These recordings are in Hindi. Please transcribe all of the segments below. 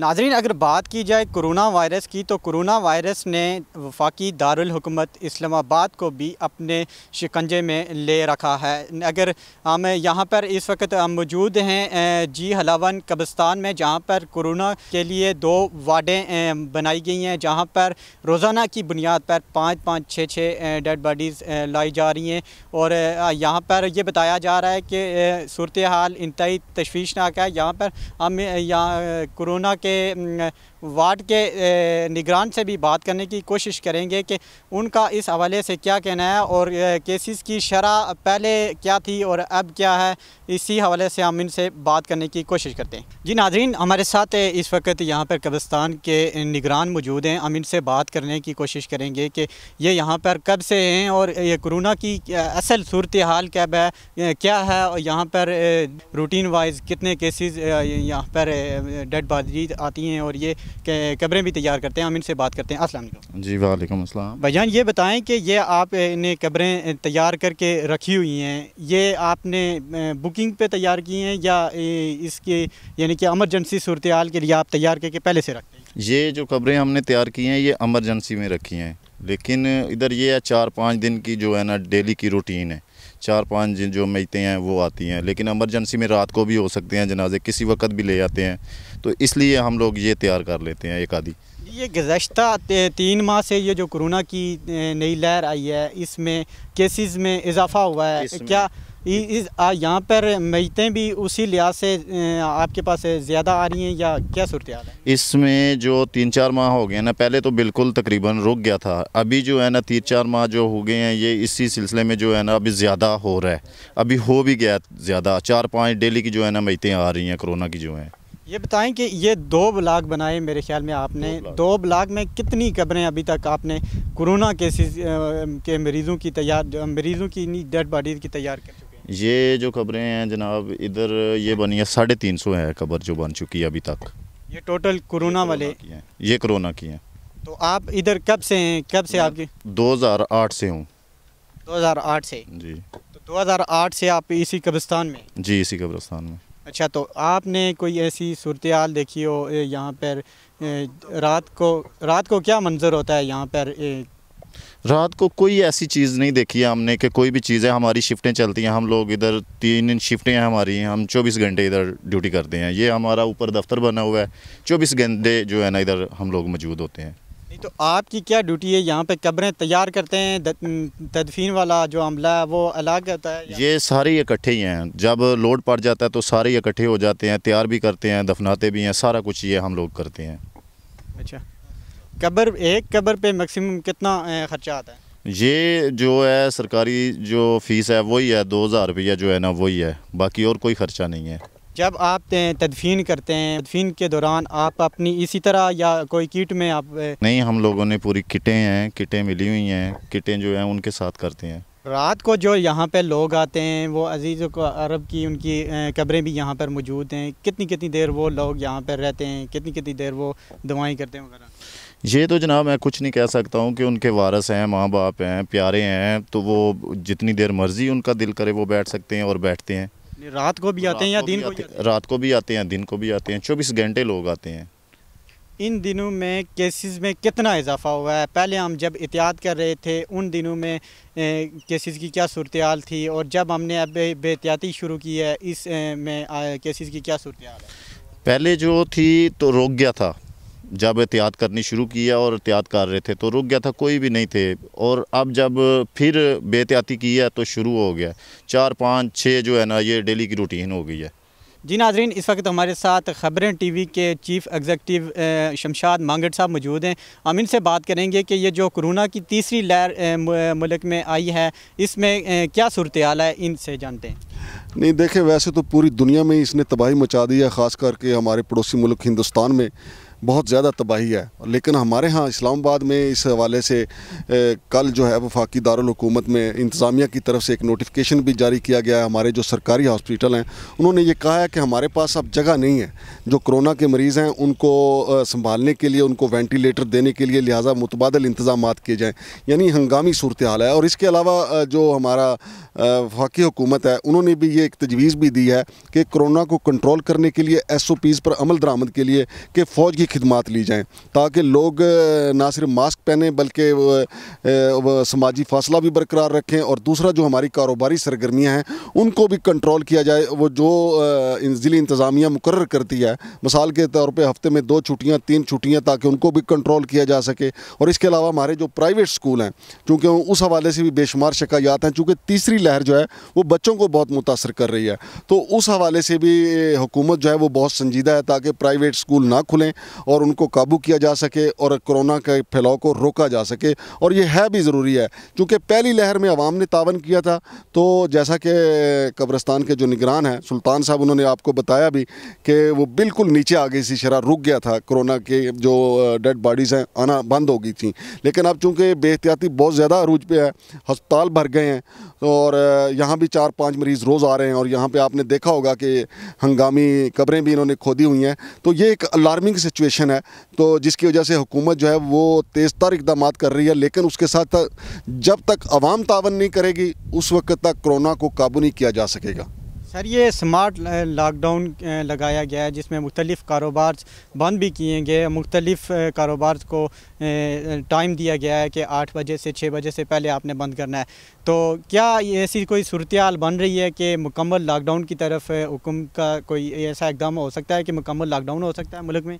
नाजरीन अगर बात की जाए कोरोना वायरस की तो कोरोना वायरस ने वफाकी दारकूमत इस्लामाबाद को भी अपने शिकंजे में ले रखा है अगर हम यहाँ पर इस वक्त मौजूद हैं जी हलावन कब्रस्तान में जहाँ पर कोरोना के लिए दो वार्डें बनाई गई हैं जहाँ पर रोज़ाना की बुनियाद पर पाँच पाँच छः छः डेड बॉडीज़ लाई जा रही हैं और यहाँ पर यह बताया जा रहा है कि सूरत हाल इंतई तशवीशनाक है यहाँ पर हम यहाँ कोरोना cái वार्ड के निगरान से भी बात करने की कोशिश करेंगे कि उनका इस हवाले से क्या कहना है और केसेस की शरह पहले क्या थी और अब क्या है इसी हवाले से हम इनसे बात करने की कोशिश करते हैं जी नाजरीन हमारे साथ इस वक्त यहाँ पर कब्रस्तान के निगरान मौजूद हैं हम इनसे बात करने की कोशिश करेंगे कि ये यहाँ पर कब से हैं और ये कोरोना की असल सूरत हाल कब है क्या है और यहाँ पर रूटीन वाइज कितने केसेज यहाँ पर डेड बाजी आती हैं और ये कबरें भी तैयार करते हैं हम इनसे बात करते हैं असल जी वालेकुम अस्सलाम जान ये बताएं कि ये आप इन्हें कब्रें तैयार करके रखी हुई हैं ये आपने बुकिंग पे तैयार की हैं या इसके यानी कि अमरजेंसी सूरत के लिए आप तैयार करके पहले से रखते हैं ये जो कबरें हमने तैयार की हैं ये अमरजेंसी में रखी हैं लेकिन इधर ये है चार पाँच दिन की जो है ना डेली की रूटीन है चार पाँच जो मैतें हैं वो आती हैं लेकिन एमरजेंसी में रात को भी हो सकते हैं जनाजे किसी वक्त भी ले आते हैं तो इसलिए हम लोग ये तैयार कर लेते हैं एक आधी ये गुजशत तीन माह से ये जो कोरोना की नई लहर आई है इसमें केसेस में इजाफा हुआ है क्या इस यहाँ पर मयतें भी उसी लिहाज से आपके पास ज़्यादा आ रही हैं या क्या सूरत है इसमें जो तीन चार माह हो गए ना पहले तो बिल्कुल तकरीबन रुक गया था अभी जो है ना तीन चार माह जो हो गए हैं ये इसी सिलसिले में जो है ना अभी ज़्यादा हो रहा है अभी हो भी गया ज़्यादा चार पाँच डेली की जो है ना मैतें आ रही हैं कोरोना की जो हैं ये बताएं कि ये दो ब्लाक बनाए मेरे ख्याल में आपने दो ब्लाक में कितनी कब्रें अभी तक आपने कोरोना केसेस के मरीज़ों की तैयार मरीज़ों की डेड बॉडीज़ की तैयार कर ये जो खबरें हैं जनाब इधर ये बनी है साढ़े तीन सौ है खबर जो बन चुकी है अभी तक ये टोटल कोरोना वाले ये कोरोना की हैं तो आप इधर कब से हैं कब से आपकी 2008 से हूँ 2008 से जी तो 2008 से आप इसी कब्रिस्तान में जी इसी कब्रिस्तान में अच्छा तो आपने कोई ऐसी सूरत हाल देखी हो यहाँ पर रात को रात को क्या मंजर होता है यहाँ पर रात को कोई ऐसी चीज़ नहीं देखी है हमने कि कोई भी चीज़ है हमारी शिफ्टें चलती हैं हम लोग इधर तीन शिफ्टें हैं हमारी हम चौबीस घंटे इधर ड्यूटी करते हैं ये हमारा ऊपर दफ्तर बना हुआ है चौबीस घंटे जो है ना इधर हम लोग मौजूद होते हैं नहीं तो आपकी क्या ड्यूटी है यहाँ पे कब्रें तैयार करते हैं तदफीन वाला जो अमला है वो अलग रहता है ये सारे इकट्ठे ही हैं जब लोड पड़ जाता है तो सारे इकट्ठे हो जाते हैं तैयार भी करते हैं दफनाते भी हैं सारा कुछ ये हम लोग करते हैं अच्छा कबर एक कबर पे मैक्सिमम कितना ख़र्चा आता है ये जो है सरकारी जो फीस है वही है दो हज़ार रुपया जो है ना वही है बाकी और कोई ख़र्चा नहीं है जब आप तदफीन करते हैं तदफीन के दौरान आप अपनी इसी तरह या कोई किट में आप नहीं हम लोगों ने पूरी किटें हैं किटें मिली हुई हैं किटें जो हैं उनके साथ करते हैं रात को जो यहाँ पे लोग आते हैं वो अजीज़ को अरब की उनकी कब्रें भी यहाँ पर मौजूद हैं कितनी कितनी देर वो लोग यहाँ पर रहते हैं कितनी कितनी देर वो दवाएँ करते हैं वगैरह ये तो जनाब मैं कुछ नहीं कह सकता हूँ कि उनके वारस हैं माँ बाप हैं प्यारे हैं तो वो जितनी देर मर्जी उनका दिल करे वो बैठ सकते हैं और बैठते हैं रात को भी आते हैं या दिन को भी आते रात को भी आते हैं दिन को भी आते हैं चौबीस घंटे लोग आते हैं इन दिनों में केसेस में कितना इजाफा हुआ है पहले हम जब एहतियात कर रहे थे उन दिनों में केसेस की क्या सूरत हाल थी और जब हमने अब बेहतियाती शुरू की है इस में केसेस की क्या सूरत हाल है पहले जो थी तो रोक गया था जब एहतियात करनी शुरू की है और एहतियात कर रहे थे तो रुक गया था कोई भी नहीं थे और अब जब फिर बेहतियाती की है तो शुरू हो गया चार पाँच छः जो है ना ये डेली की रूटीन हो गई है जी नाजरीन इस वक्त हमारे साथ ख़बरें टीवी के चीफ़ एग्जीक्यूटिव शमशाद मांगड़ साहब मौजूद हैं हम इनसे बात करेंगे कि ये जो कोरोना की तीसरी लहर मुल्क में आई है इसमें क्या सूरत हाल है इनसे जानते हैं नहीं देखें वैसे तो पूरी दुनिया में इसने तबाही मचा दी है ख़ास करके हमारे पड़ोसी मुल्क हिंदुस्तान में बहुत ज़्यादा तबाही है लेकिन हमारे यहाँ इस्लामाबाद में इस हवाले से ए, कल जो है वफाकी दारकूमत में इंतज़ामिया की तरफ से एक नोटिफिकेशन भी जारी किया गया है हमारे जो सरकारी हॉस्पिटल हैं उन्होंने ये कहा है कि हमारे पास अब जगह नहीं है जो कोरोना के मरीज़ हैं उनको संभालने के लिए उनको वेंटिलेटर देने के लिए लिहाजा मुतबादल इंतज़ाम किए जाएँ यानी हंगामी सूरत हाल है और इसके अलावा जो हमारा वफाकी हुकूमत है उन्होंने भी ये एक तजवीज़ भी दी है कि कोरोना को कंट्रोल करने के लिए एस ओ पीज़ पर अमल दरामद के लिए कि फ़ौज की खदमात ली जाएँ ताकि लोग ना सिर्फ मास्क पहने बल्कि समाजी फासला भी बरकरार रखें और दूसरा जो हमारी कारोबारी सरगर्मियाँ हैं उनको भी कंट्रोल किया जाए वो जो ज़िली इंतज़ामिया मुकर करती है मिसाल के तौर पर हफ्ते में दो छुट्टियाँ तीन छुट्टियाँ ताकि उनको भी कंट्रोल किया जा सके और इसके अलावा हमारे जो प्राइवेट स्कूल हैं चूँकि उस हवाले से भी बेशुमार शिकायात हैं चूँकि तीसरी लहर जो है वो बच्चों को बहुत मुतासर कर रही है तो उस हवाले से भी हुकूमत जो है वो बहुत संजीदा है ताकि प्राइवेट स्कूल ना खुलें और उनको काबू किया जा सके और कोरोना के फैलाव को रोका जा सके और ये है भी ज़रूरी है क्योंकि पहली लहर में आवाम ने तावन किया था तो जैसा कि कब्रस्तान के जो निगरान हैं सुल्तान साहब उन्होंने आपको बताया भी कि वो बिल्कुल नीचे आ गई सी शरा रुक गया था कोरोना के जो डेड बॉडीज़ हैं आना बंद हो गई थी लेकिन अब चूँकि बेहतियाती बहुत ज़्यादा अरूज पे है हस्पताल भर गए हैं और यहाँ भी चार पाँच मरीज़ रोज़ आ रहे हैं और यहाँ पर आपने देखा होगा कि हंगामी कब्रें भी इन्होंने खोदी हुई हैं तो ये एक अलार्मिंग सिचुएशन सिचुएशन है तो जिसकी वजह से हुकूमत जो है वो तेज़ तर इकदाम कर रही है लेकिन उसके साथ जब तक आवाम तावन नहीं करेगी उस वक्त तक कोरोना को काबू नहीं किया जा सकेगा सर ये स्मार्ट लॉकडाउन लगाया गया है जिसमें मुख्तलिफ़ कारोबार बंद भी किए गए मुख्तलिफ़ कारोबार को टाइम दिया गया है कि आठ बजे से छः बजे से पहले आपने बंद करना है तो क्या ऐसी कोई सूरत हाल बन रही है कि मुकम्मल लॉकडाउन की तरफ हुकुम का कोई ऐसा इकदाम हो सकता है कि मुकम्मल लॉकडाउन हो सकता है मुल्क में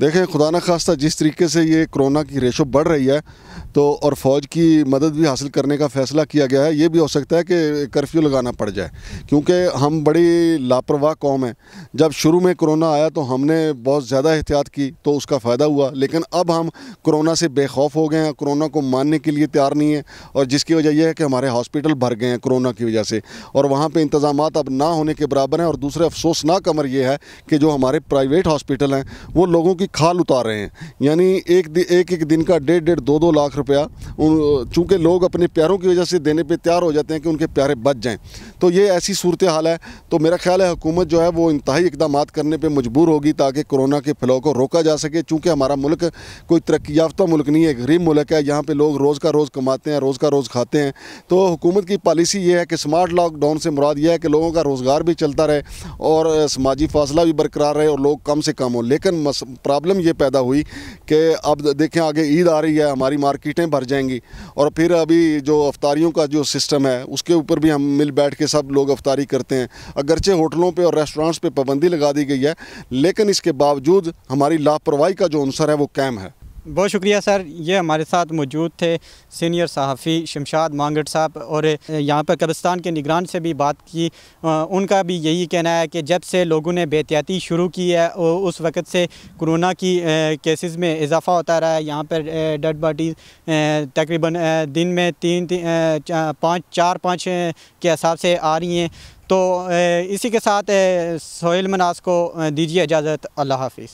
देखें खुदा न खास्ता जिस तरीके से ये कोरोना की रेशो बढ़ रही है तो और फ़ौज की मदद भी हासिल करने का फ़ैसला किया गया है ये भी हो सकता है कि कर्फ्यू लगाना पड़ जाए क्योंकि हम बड़ी लापरवाह कौम है जब शुरू में कोरोना आया तो हमने बहुत ज़्यादा एहतियात की तो उसका फ़ायदा हुआ लेकिन अब हम कोरोना से बेखौफ हो गए हैं कोरोना को मानने के लिए तैयार नहीं है और जिसकी वजह यह है कि हमारे हॉस्पिटल भर गए हैं कोरोना की वजह से और वहाँ पर इंतज़ाम अब ना होने के बराबर हैं और दूसरे अफसोसनाक अमर यह है कि जो हमारे प्राइवेट हॉस्पिटल हैं वो लोगों लोगों की खाल उतार रहे हैं यानी एक एक एक दिन का डेढ़ डेढ़ दो दो लाख रुपया चूँकि लोग अपने प्यारों की वजह से देने पर तैयार हो जाते हैं कि उनके प्यारे बच जाएँ तो ये ऐसी सूरत हाल है तो मेरा ख्याल है हुकूमत जो है वो इंतहाई इकदाम करने पर मजबूर होगी ताकि कोरोना के फैलाव को रोका जा सके चूँकि हमारा मुल्क कोई तरक्की याफ्ता मुल्क नहीं है गरीब मुल्क है यहाँ पर लोग रोज़ का रोज़ कमाते हैं रोज़ का रोज़ खाते हैं तो हुकूमत की पॉलिसी ये है कि स्मार्ट लॉकडाउन से मुराद यह है कि लोगों का रोज़गार भी चलता रहे और समाजी फासला भी बरकरार रहे और लोग कम से कम हो लेकिन प्रॉब्लम ये पैदा हुई कि अब देखें आगे ईद आ रही है हमारी मार्केटें भर जाएंगी और फिर अभी जो अफतारियों का जो सिस्टम है उसके ऊपर भी हम मिल बैठ के सब लोग अफ्तारी करते हैं अगरचे होटलों पर और रेस्टोरेंट्स पर पाबंदी लगा दी गई है लेकिन इसके बावजूद हमारी लापरवाही का जो अंसर है वो कैम है बहुत शुक्रिया सर ये हमारे साथ मौजूद थे सीनियर सहाफ़ी शमशाद मांगट साहब और यहाँ पर कब्रस्तान के निगरान से भी बात की उनका भी यही कहना है कि जब से लोगों ने बेहतियाती शुरू की है उस वक़्त से कोरोना की केसेस में इजाफ़ा होता रहा है यहाँ पर डेड बॉडी तकरीबन दिन में तीन, पाँच चार पाँच के हिसाब से आ रही हैं तो इसी के साथ सोहेल मनास को दीजिए इजाज़त अल्लाह हाफिज़